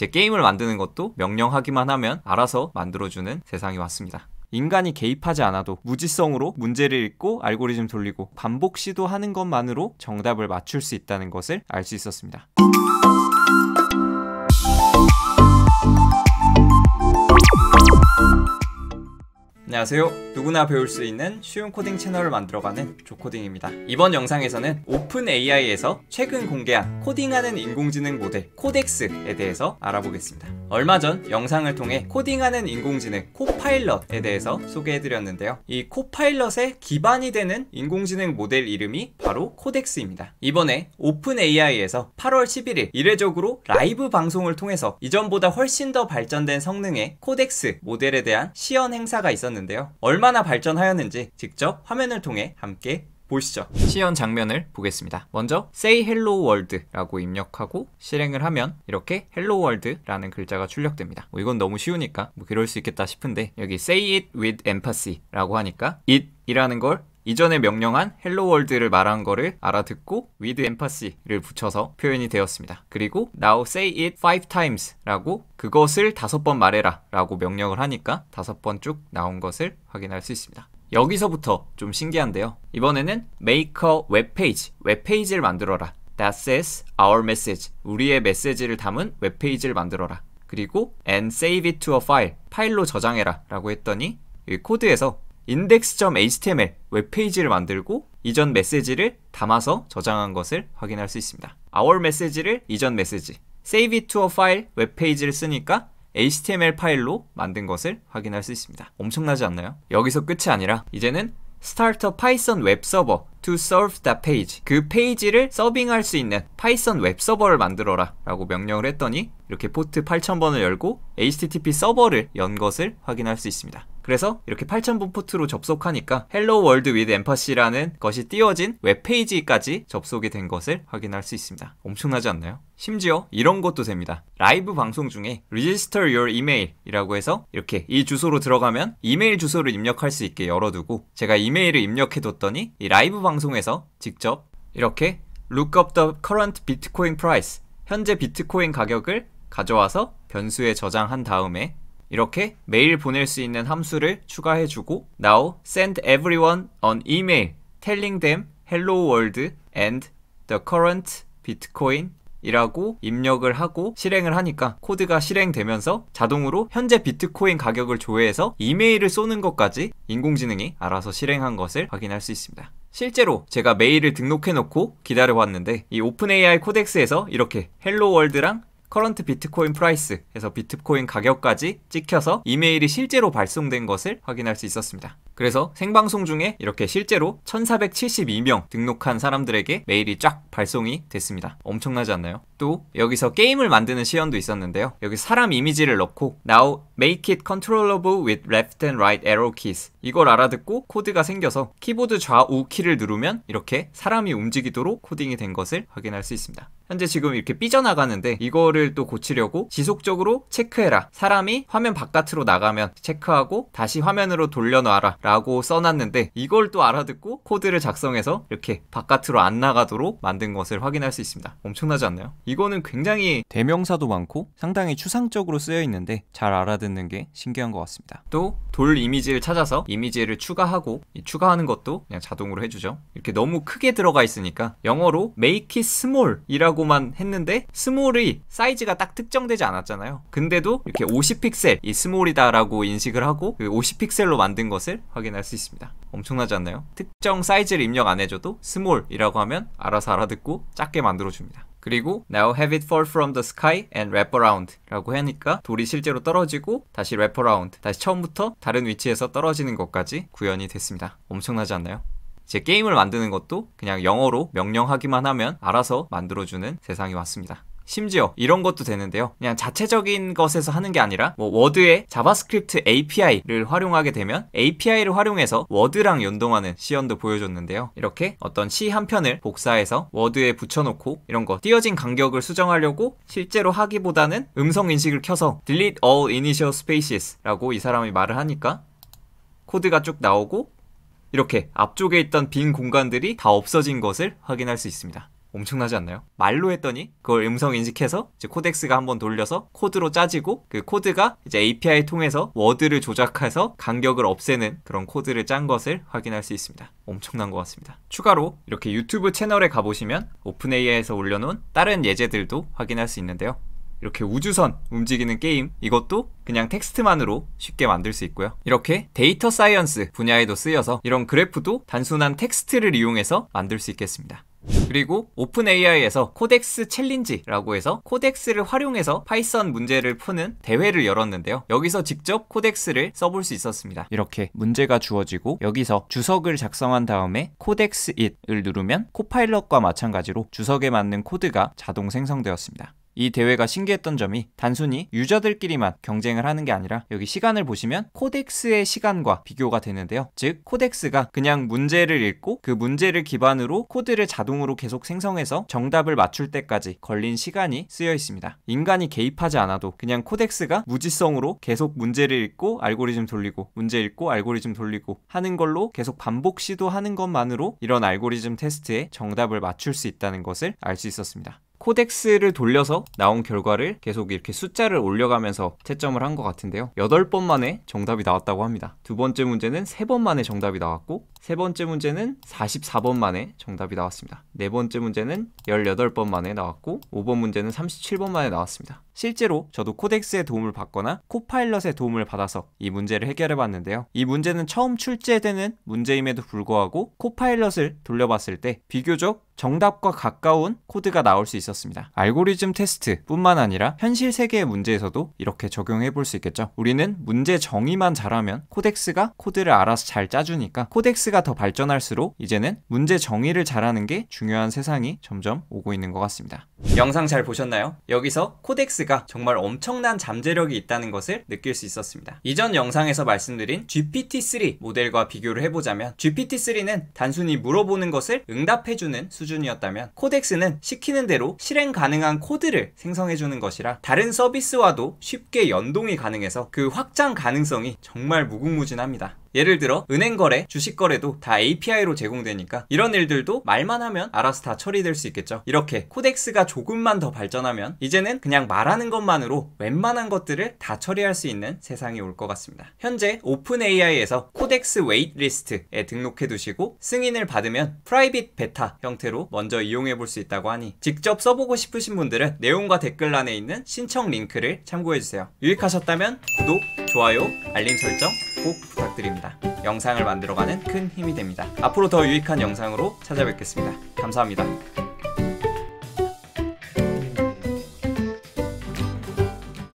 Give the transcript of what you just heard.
제 게임을 만드는 것도 명령하기만 하면 알아서 만들어주는 세상이 왔습니다. 인간이 개입하지 않아도 무지성으로 문제를 읽고 알고리즘 돌리고 반복 시도하는 것만으로 정답을 맞출 수 있다는 것을 알 수 있었습니다. 안녕하세요 누구나 배울 수 있는 쉬운 코딩 채널을 만들어가는 조코딩입니다 이번 영상에서는 오픈 AI에서 최근 공개한 코딩하는 인공지능 모델 코덱스에 대해서 알아보겠습니다 얼마 전 영상을 통해 코딩하는 인공지능 코파일럿에 대해서 소개해드렸는데요 이 코파일럿의 기반이 되는 인공지능 모델 이름이 바로 코덱스입니다 이번에 오픈 AI에서 8월 11일 이례적으로 라이브 방송을 통해서 이전보다 훨씬 더 발전된 성능의 코덱스 모델에 대한 시연 행사가 있었는데 있는데요. 얼마나 발전하였는지 직접 화면을 통해 함께 보시죠. 시연 장면을 보겠습니다. 먼저 say hello world라고 입력하고 실행을 하면 이렇게 hello world라는 글자가 출력됩니다. 뭐 이건 너무 쉬우니까 뭐 그럴 수 있겠다 싶은데 여기 say it with empathy라고 하니까 it 이라는 걸 이전에 명령한 헬로 월드를 말한 거를 알아듣고 위드 엠파 e 를 붙여서 표현이 되었습니다. 그리고 now say it five times 라고 그것을 다섯 번 말해라 라고 명령을 하니까 다섯 번 쭉 나온 것을 확인할 수 있습니다. 여기서부터 좀 신기한데요. 이번에는 make a webpage, 웹페이지를 만들어라. That says our message, 우리의 메시지를 담은 웹페이지를 만들어라. 그리고 and save it to a file, 파일로 저장해라 라고 했더니 이 코드에서 index.html 웹페이지를 만들고 이전 메시지를 담아서 저장한 것을 확인할 수 있습니다. our 메시지를 이전 메시지, save it to a file 웹페이지를 쓰니까 HTML 파일로 만든 것을 확인할 수 있습니다. 엄청나지 않나요? 여기서 끝이 아니라 이제는 start a python web s to serve that page 그 페이지를 서빙할 수 있는 파이썬 웹 서버를 만들어라 라고 명령을 했더니 이렇게 포트 8000번을 열고 http 서버를 연 것을 확인할 수 있습니다. 그래서 이렇게 8000분 포트로 접속하니까 Hello World with e m p 드 엠파시라는 것이 띄워진 웹페이지까지 접속이 된 것을 확인할 수 있습니다. 엄청나지 않나요? 심지어 이런 것도 됩니다. 라이브 방송 중에 register your email이라고 해서 이렇게 이 주소로 들어가면 이메일 주소를 입력할 수 있게 열어두고 제가 이메일을 입력해뒀더니 이 라이브 방송에서 직접 이렇게 look up the current bitcoin price 현재 비트코인 가격을 가져와서 변수에 저장한 다음에 이렇게 메일 보낼 수 있는 함수를 추가해주고 now send everyone an email telling them hello world and the current bitcoin 이라고 입력을 하고 실행을 하니까 코드가 실행되면서 자동으로 현재 비트코인 가격을 조회해서 이메일을 쏘는 것까지 인공지능이 알아서 실행한 것을 확인할 수 있습니다. 실제로 제가 메일을 등록해 놓고 기다려 봤는데 이 오픈 AI 코덱스에서 이렇게 헬로 월드랑 커런트 비트코인 프라이스 해서 비트코인 가격까지 찍혀서 이메일이 실제로 발송된 것을 확인할 수 있었습니다. 그래서 생방송 중에 이렇게 실제로 1472명 등록한 사람들에게 메일이 쫙 발송이 됐습니다. 엄청나지 않나요? 또 여기서 게임을 만드는 시연도 있었는데요. 여기 사람 이미지를 넣고 now make it controllable with left and right arrow keys 이걸 알아듣고 코드가 생겨서 키보드 좌우 키를 누르면 이렇게 사람이 움직이도록 코딩이 된 것을 확인할 수 있습니다. 현재 지금 이렇게 삐져나가는데 이거를 또 고치려고 지속적으로 체크해라. 사람이 화면 바깥으로 나가면 체크하고 다시 화면으로 돌려놔라 라고 써놨는데 이걸 또 알아듣고 코드를 작성해서 이렇게 바깥으로 안 나가도록 만든 것을 확인할 수 있습니다. 엄청나지 않나요? 이거는 굉장히 대명사도 많고 상당히 추상적으로 쓰여 있는데 잘 알아듣는 게 신기한 것 같습니다. 또 돌 이미지를 찾아서 이미지를 추가하고 추가하는 것도 그냥 자동으로 해주죠. 이렇게 너무 크게 들어가 있으니까 영어로 make it small 이라고 라고만 했는데 스몰이 사이즈가 딱 특정되지 않았잖아요 근데도 이렇게 50픽셀 이 스몰이다 라고 인식을 하고 50픽셀로 그 만든 것을 확인할 수 있습니다 엄청나지 않나요? 특정 사이즈를 입력 안 해줘도 스몰이라고 하면 알아서 알아듣고 작게 만들어줍니다 그리고 now have it fall from the sky and wrap around 라고 하니까 돌이 실제로 떨어지고 다시 wrap around 다시 처음부터 다른 위치에서 떨어지는 것까지 구현이 됐습니다 엄청나지 않나요? 제 게임을 만드는 것도 그냥 영어로 명령하기만 하면 알아서 만들어주는 세상이 왔습니다. 심지어 이런 것도 되는데요. 그냥 자체적인 것에서 하는 게 아니라 뭐 워드에 자바스크립트 API를 활용하게 되면 API를 활용해서 워드랑 연동하는 시연도 보여줬는데요. 이렇게 어떤 시 한 편을 복사해서 워드에 붙여놓고 이런 거 띄어진 간격을 수정하려고 실제로 하기보다는 음성 인식을 켜서 delete all initial spaces라고 이 사람이 말을 하니까 코드가 쭉 나오고 이렇게 앞쪽에 있던 빈 공간들이 다 없어진 것을 확인할 수 있습니다. 엄청나지 않나요? 말로 했더니 그걸 음성 인식해서 이제 코덱스가 한번 돌려서 코드로 짜지고 그 코드가 이제 API 통해서 워드를 조작해서 간격을 없애는 그런 코드를 짠 것을 확인할 수 있습니다. 엄청난 것 같습니다. 추가로 이렇게 유튜브 채널에 가보시면 오픈AI에서 올려놓은 다른 예제들도 확인할 수 있는데요. 이렇게 우주선 움직이는 게임 이것도 그냥 텍스트만으로 쉽게 만들 수 있고요. 이렇게 데이터 사이언스 분야에도 쓰여서 이런 그래프도 단순한 텍스트를 이용해서 만들 수 있겠습니다. 그리고 오픈 AI에서 코덱스 챌린지라고 해서 코덱스를 활용해서 파이썬 문제를 푸는 대회를 열었는데요. 여기서 직접 코덱스를 써볼 수 있었습니다. 이렇게 문제가 주어지고 여기서 주석을 작성한 다음에 코덱스 it을 누르면 코파일럿과 마찬가지로 주석에 맞는 코드가 자동 생성되었습니다. 이 대회가 신기했던 점이 단순히 유저들끼리만 경쟁을 하는 게 아니라 여기 시간을 보시면 코덱스의 시간과 비교가 되는데요. 즉 코덱스가 그냥 문제를 읽고 그 문제를 기반으로 코드를 자동으로 계속 생성해서 정답을 맞출 때까지 걸린 시간이 쓰여 있습니다. 인간이 개입하지 않아도 그냥 코덱스가 무지성으로 계속 문제를 읽고 알고리즘 돌리고 문제 읽고 알고리즘 돌리고 하는 걸로 계속 반복 시도하는 것만으로 이런 알고리즘 테스트에 정답을 맞출 수 있다는 것을 알 수 있었습니다. 코덱스를 돌려서 나온 결과를 계속 이렇게 숫자를 올려가면서 채점을 한 것 같은데요. 8번 만에 정답이 나왔다고 합니다. 두 번째 문제는 3번 만에 정답이 나왔고 세 번째 문제는 44번 만에 정답이 나왔습니다. 네 번째 문제는 18번 만에 나왔고 5번 문제는 37번 만에 나왔습니다. 실제로 저도 코덱스의 도움을 받거나 코파일럿의 도움을 받아서 이 문제를 해결해 봤는데요. 이 문제는 처음 출제되는 문제임에도 불구하고 코파일럿을 돌려봤을 때 비교적 정답과 가까운 코드가 나올 수 있었습니다. 알고리즘 테스트뿐만 아니라 현실 세계의 문제에서도 이렇게 적용해 볼 수 있겠죠. 우리는 문제 정의만 잘하면 코덱스가 코드를 알아서 잘 짜주니까 코덱스가 더 발전할수록 이제는 문제 정의를 잘하는 게 중요한 세상이 점점 오고 있는 것 같습니다. 영상 잘 보셨나요? 여기서 코덱스 GTX가 정말 엄청난 잠재력이 있다는 것을 느낄 수 있었습니다. 이전 영상에서 말씀드린 GPT-3 모델과 비교를 해보자면 GPT-3는 단순히 물어보는 것을 응답해주는 수준이었다면 코덱스는 시키는 대로 실행 가능한 코드를 생성해주는 것이라 다른 서비스와도 쉽게 연동이 가능해서 그 확장 가능성이 정말 무궁무진합니다. 예를 들어 은행 거래, 주식 거래도 다 API로 제공되니까 이런 일들도 말만 하면 알아서 다 처리될 수 있겠죠. 이렇게 코덱스가 조금만 더 발전하면 이제는 그냥 말하는 것만으로 웬만한 것들을 다 처리할 수 있는 세상이 올 것 같습니다. 현재 오픈 AI에서 코덱스 웨이트리스트에 등록해 두시고 승인을 받으면 프라이빗 베타 형태로 먼저 이용해 볼 수 있다고 하니 직접 써보고 싶으신 분들은 내용과 댓글란에 있는 신청 링크를 참고해 주세요. 유익하셨다면 구독, 좋아요, 알림 설정 꼭 부탁드립니다. 영상을 만들어가는 큰 힘이 됩니다. 앞으로 더 유익한 영상으로 찾아뵙겠습니다. 감사합니다.